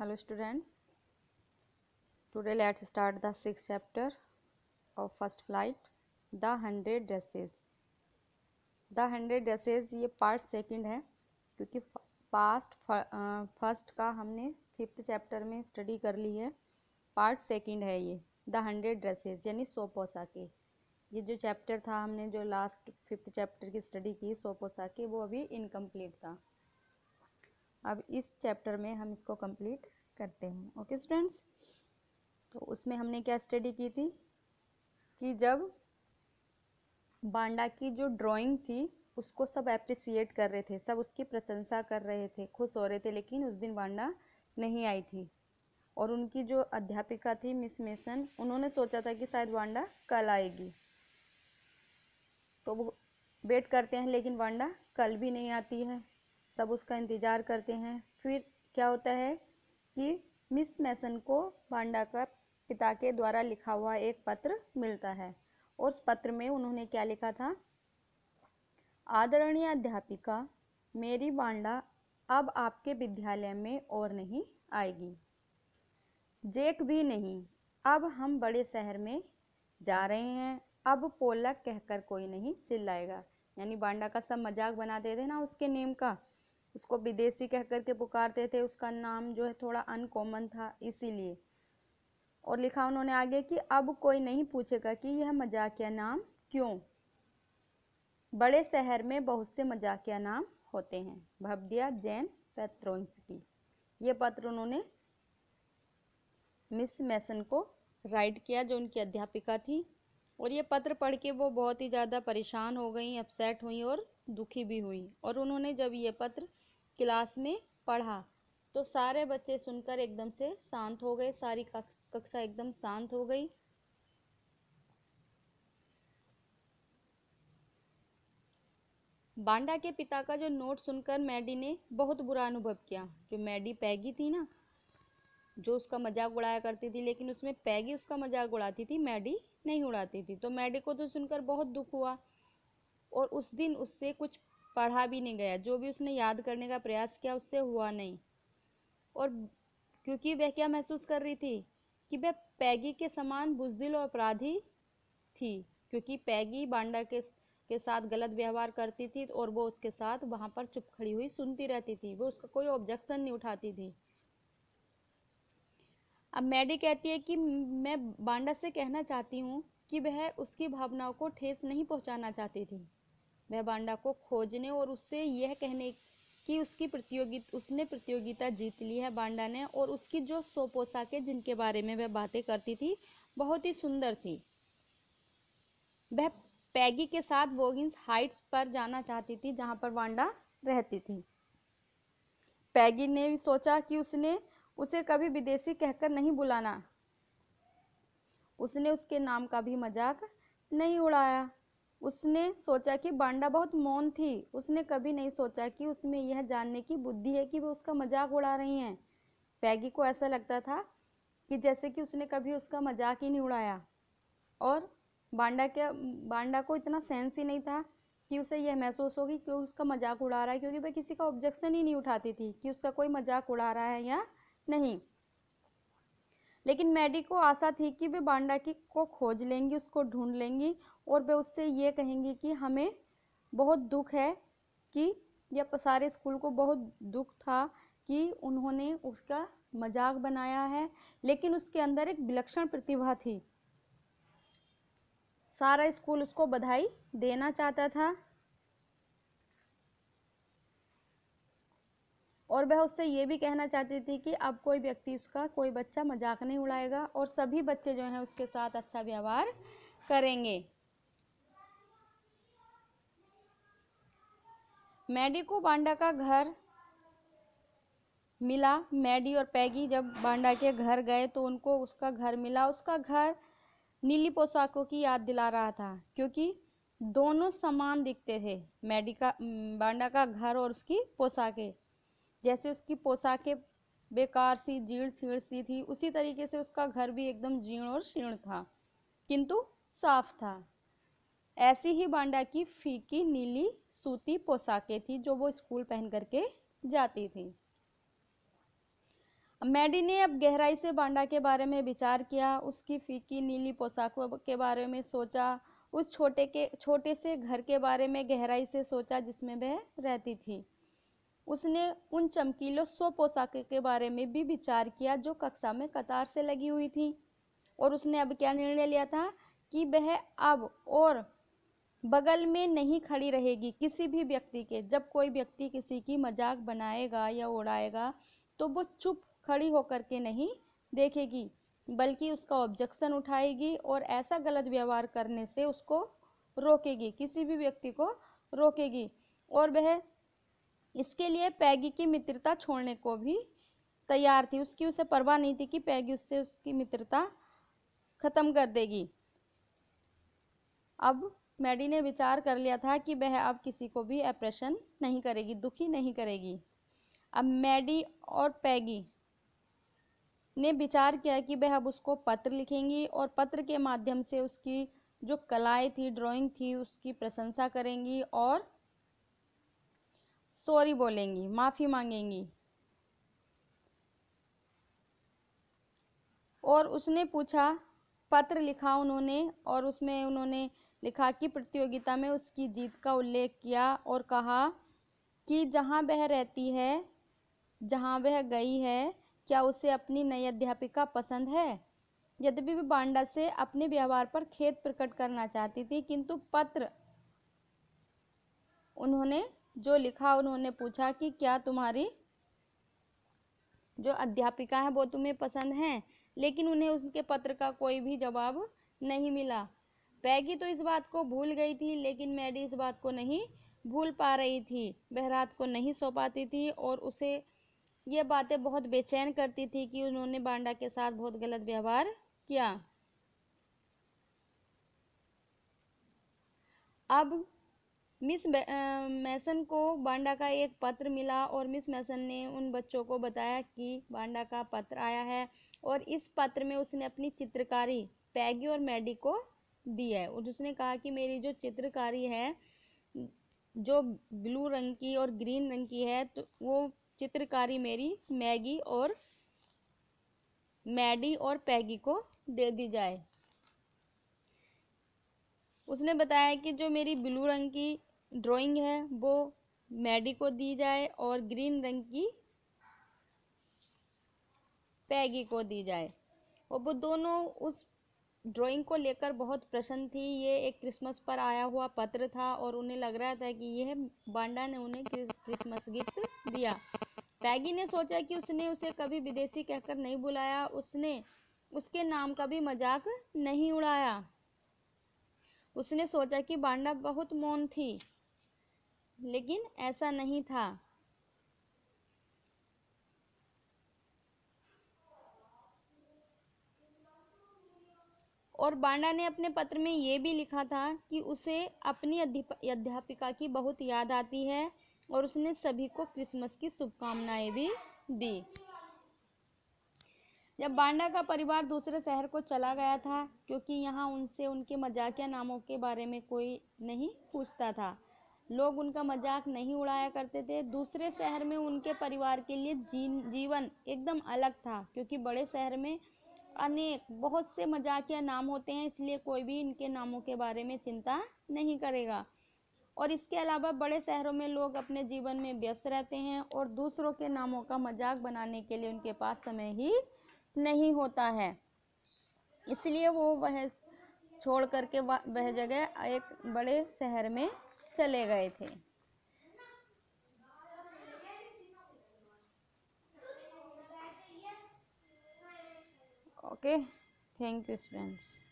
hello students today let's start the six chapter of first flight the hundred dresses the hundred dresses ये part second है क्योंकि past first का हमने fifth chapter में study कर ली है पार्ट सेकंड है ये द हंड्रेड ड्रेसेस यानी पोसा के ये जो चैप्टर था हमने जो लास्ट फिफ्थ चैप्टर की स्टडी की सो पोसा के वो अभी इनकम्प्लीट था अब इस चैप्टर में हम इसको कंप्लीट करते हैं ओके स्टूडेंट्स तो उसमें हमने क्या स्टडी की थी कि जब बांडा की जो ड्राइंग थी उसको सब एप्रिसिएट कर रहे थे सब उसकी प्रशंसा कर रहे थे खुश हो रहे थे लेकिन उस दिन बांडा नहीं आई थी और उनकी जो अध्यापिका थी मिस मेसन उन्होंने सोचा था कि शायद वांडा कल आएगी तो वो वेट करते हैं लेकिन वांडा कल भी नहीं आती है सब उसका इंतज़ार करते हैं फिर क्या होता है कि मिस मैसन को बांडा का पिता के द्वारा लिखा हुआ एक पत्र मिलता है और पत्र में उन्होंने क्या लिखा था आदरणीय अध्यापिका मेरी बांडा अब आपके विद्यालय में और नहीं आएगी जेक भी नहीं अब हम बड़े शहर में जा रहे हैं अब पोलक कहकर कोई नहीं चिल्लाएगा यानी बांडा का सब मजाक बना देते ना उसके नेम का उसको विदेशी कह कर के पुकारते थे उसका नाम जो है थोड़ा अनकॉमन था इसीलिए और लिखा उन्होंने आगे कि अब कोई नहीं पूछेगा कि यह मजाकिया नाम क्यों बड़े शहर में बहुत से मजाकिया नाम होते हैं भवदिया जैन की ये पत्र उन्होंने मिस मैसन को राइट किया जो उनकी अध्यापिका थी और ये पत्र पढ़ के वो बहुत ही ज़्यादा परेशान हो गई अपसेट हुई और दुखी भी हुई और उन्होंने जब ये पत्र क्लास में पढ़ा तो सारे बच्चे सुनकर एकदम से शांत हो गए सारी कक्षा एकदम शांत हो गई बांडा के पिता का जो नोट सुनकर मैडी ने बहुत बुरा अनुभव किया जो मैडी पैगी थी ना जो उसका मजाक उड़ाया करती थी लेकिन उसमें पैगी उसका मजाक उड़ाती थी मैडी नहीं उड़ाती थी तो मैडी को तो सुनकर बहुत दुख हुआ और उस दिन उससे कुछ पढ़ा भी नहीं गया जो भी उसने याद करने का प्रयास किया उससे हुआ नहीं और क्योंकि वह क्या महसूस कर रही थी कि वह पैगी के समान बुजदिल और अपराधी थी क्योंकि पैगी बांडा के के साथ गलत व्यवहार करती थी और वो उसके साथ वहाँ पर चुप खड़ी हुई सुनती रहती थी वो उसका कोई ऑब्जेक्शन नहीं उठाती थी अब मैडी कहती है कि मैं बांडा से कहना चाहती हूँ कि वह उसकी भावनाओं को ठेस नहीं पहुँचाना चाहती थी वह बांडा को खोजने और उससे यह कहने कि उसकी प्रतियोगिता उसने प्रतियोगिता जीत ली है बांडा ने और उसकी जो सो पोशाकें जिनके बारे में वह बातें करती थी बहुत ही सुंदर थी वह पैगी के साथ वोगिंस हाइट्स पर जाना चाहती थी जहाँ पर वांडा रहती थी पैगी ने भी सोचा कि उसने उसे कभी विदेशी कहकर नहीं बुलाना उसने उसके नाम का भी मजाक नहीं उड़ाया उसने सोचा कि बांडा बहुत मौन थी उसने कभी नहीं सोचा कि उसमें यह जानने की बुद्धि है कि वह उसका मजाक उड़ा रही हैं पैगी को ऐसा लगता था कि जैसे कि उसने कभी उसका मजाक ही नहीं उड़ाया और बांडा के बांडा को इतना सेंस ही नहीं था कि उसे यह महसूस होगी कि उसका मजाक उड़ा रहा है क्योंकि वह किसी का ऑब्जेक्शन ही नहीं उठाती थी कि उसका कोई मजाक उड़ा रहा है या नहीं लेकिन मैडी को आशा थी कि वे बांडा की को खोज लेंगी उसको ढूंढ लेंगी और वे उससे ये कहेंगी कि हमें बहुत दुख है कि या सारे स्कूल को बहुत दुख था कि उन्होंने उसका मजाक बनाया है लेकिन उसके अंदर एक विलक्षण प्रतिभा थी सारा स्कूल उसको बधाई देना चाहता था और वह उससे ये भी कहना चाहती थी कि अब कोई व्यक्ति उसका कोई बच्चा मजाक नहीं उड़ाएगा और सभी बच्चे जो हैं उसके साथ अच्छा व्यवहार करेंगे मैडी को बांडा का घर मिला मैडी और पैगी जब बांडा के घर गए तो उनको उसका घर मिला उसका घर नीली पोशाकों की याद दिला रहा था क्योंकि दोनों समान दिखते थे मैडी का बांडा का घर और उसकी पोशाकें जैसे उसकी पोशाकें बेकार सी जीर्ण छीण सी थी उसी तरीके से उसका घर भी एकदम जीर्ण और क्षीण था किंतु साफ था ऐसी ही बांडा की फीकी नीली सूती पोशाकें थी जो वो स्कूल पहन करके जाती थी मैडी ने अब गहराई से बांडा के बारे में विचार किया उसकी फीकी नीली पोशाकों के बारे में सोचा उस छोटे के छोटे से घर के बारे में गहराई से सोचा जिसमें वह रहती थी उसने उन चमकीलों सौ पोशाकों के बारे में भी विचार किया जो कक्षा में कतार से लगी हुई थी और उसने अब क्या निर्णय लिया था कि वह अब और बगल में नहीं खड़ी रहेगी किसी भी व्यक्ति के जब कोई व्यक्ति किसी की मजाक बनाएगा या उड़ाएगा तो वो चुप खड़ी होकर के नहीं देखेगी बल्कि उसका ऑब्जेक्शन उठाएगी और ऐसा गलत व्यवहार करने से उसको रोकेगी किसी भी व्यक्ति को रोकेगी और वह इसके लिए पैगी की मित्रता छोड़ने को भी तैयार थी उसकी उसे परवाह नहीं थी कि पैगी उससे उसकी मित्रता ख़त्म कर देगी अब मैडी ने विचार कर लिया था कि वह अब किसी को भी ऑपरेशन नहीं करेगी दुखी नहीं करेगी अब मैडी और पैगी ने विचार किया कि वह अब उसको पत्र लिखेंगी और पत्र के माध्यम से उसकी जो कलाएं थी ड्राइंग थी उसकी प्रशंसा करेंगी और सॉरी बोलेंगी माफ़ी मांगेंगी और उसने पूछा पत्र लिखा उन्होंने और उसमें उन्होंने लिखा कि प्रतियोगिता में उसकी जीत का उल्लेख किया और कहा कि जहाँ वह रहती है जहाँ वह गई है क्या उसे अपनी नई अध्यापिका पसंद है यद्यपि वह बांडा से अपने व्यवहार पर खेद प्रकट करना चाहती थी किंतु पत्र उन्होंने जो लिखा उन्होंने पूछा कि क्या तुम्हारी जो अध्यापिका है वो तुम्हें पसंद हैं लेकिन उन्हें उनके पत्र का कोई भी जवाब नहीं मिला पैगी तो इस बात को भूल गई थी लेकिन मैडी इस बात को नहीं भूल पा रही थी वह रात को नहीं सो पाती थी और उसे ये बातें बहुत बेचैन करती थी कि उन्होंने बांडा के साथ बहुत गलत व्यवहार किया अब मिस मैसन को बांडा का एक पत्र मिला और मिस मैसन ने उन बच्चों को बताया कि बांडा का पत्र आया है और इस पत्र में उसने अपनी चित्रकारी पैगी और मैडी को दी है और उसने कहा कि मेरी जो चित्रकारी है जो ब्लू रंग की और ग्रीन रंग की है तो वो चित्रकारी मेरी मैगी और मैडी और पैगी को दे दी जाए उसने बताया कि जो मेरी ब्लू रंग की ड्राइंग है वो मैडी को दी जाए और ग्रीन रंग की पैगी को दी जाए और वो दोनों उस ड्राइंग को लेकर बहुत प्रसन्न थी ये एक क्रिसमस पर आया हुआ पत्र था और उन्हें लग रहा था कि यह बांडा ने उन्हें क्रिसमस गिफ्ट दिया पैगी ने सोचा कि उसने उसे कभी विदेशी कहकर नहीं बुलाया उसने उसके नाम का भी मजाक नहीं उड़ाया उसने सोचा कि बांडा बहुत मौन थी लेकिन ऐसा नहीं था और बांडा ने अपने पत्र में ये भी लिखा था कि उसे अपनी अध्यापिका की बहुत याद आती है और उसने सभी को क्रिसमस की शुभकामनाएं भी दी जब बांडा का परिवार दूसरे शहर को चला गया था क्योंकि यहाँ उनसे उनके मजाकिया नामों के बारे में कोई नहीं पूछता था लोग उनका मजाक नहीं उड़ाया करते थे दूसरे शहर में उनके परिवार के लिए जी जीवन एकदम अलग था क्योंकि बड़े शहर में अनेक बहुत से मजाकिया नाम होते हैं इसलिए कोई भी इनके नामों के बारे में चिंता नहीं करेगा और इसके अलावा बड़े शहरों में लोग अपने जीवन में व्यस्त रहते हैं और दूसरों के नामों का मजाक बनाने के लिए उनके पास समय ही नहीं होता है इसलिए वो वह छोड़ करके वह जगह एक बड़े शहर में चले गए थे ओके थैंक यू स्टूडेंट्स